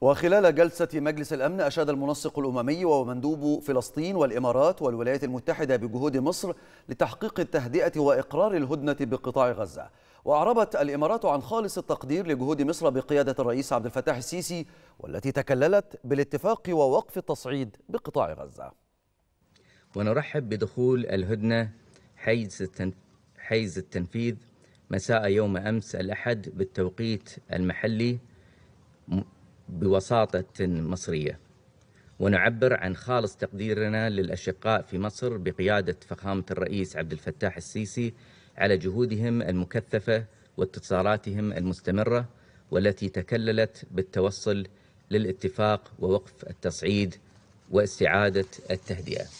وخلال جلسة مجلس الأمن أشاد المنسق الأممي ومندوب فلسطين والإمارات والولايات المتحدة بجهود مصر لتحقيق التهدئة وإقرار الهدنة بقطاع غزة وأعربت الإمارات عن خالص التقدير لجهود مصر بقيادة الرئيس عبد الفتاح السيسي والتي تكللت بالاتفاق ووقف التصعيد بقطاع غزة ونرحب بدخول الهدنة حيز, حيز التنفيذ مساء يوم أمس الأحد بالتوقيت المحلي بوساطة مصرية ونعبر عن خالص تقديرنا للأشقاء في مصر بقيادة فخامة الرئيس عبد الفتاح السيسي على جهودهم المكثفة واتصالاتهم المستمرة والتي تكللت بالتوصل للاتفاق ووقف التصعيد واستعادة التهدئة